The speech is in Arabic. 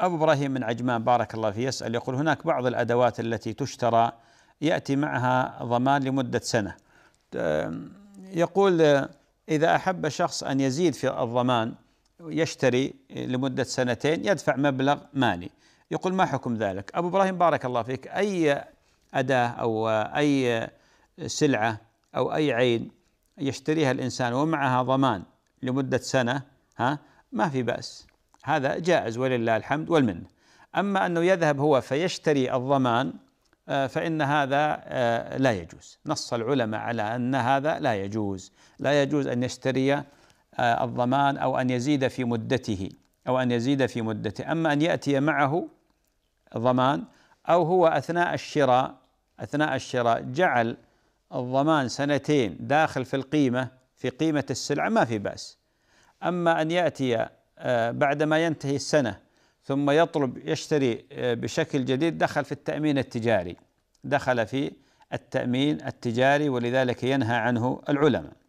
أبو إبراهيم من عجمان بارك الله فيه يسأل يقول هناك بعض الأدوات التي تشترى يأتي معها ضمان لمدة سنة يقول إذا أحب شخص أن يزيد في الضمان يشتري لمدة سنتين يدفع مبلغ مالي يقول ما حكم ذلك أبو إبراهيم بارك الله فيك أي أداة أو أي سلعة أو أي عين يشتريها الإنسان ومعها ضمان لمدة سنة ها ما في بأس هذا جائز ولله الحمد والمنه اما انه يذهب هو فيشتري الضمان آه، فإن هذا آه، لا يجوز نص العلماء على أن هذا لا يجوز لا يجوز أن يشتري آه، الضمان أو أن يزيد في مدته أو أن يزيد في مدته أما أن يأتي معه ضمان أو هو أثناء الشراء أثناء الشراء جعل الضمان سنتين داخل في القيمة في قيمة السلعة ما في بأس أما أن يأتي آه، بعدما ينتهي السنة ثم يطلب يشتري آه، بشكل جديد دخل في التأمين التجاري دخل في التأمين التجاري ولذلك ينهى عنه العلماء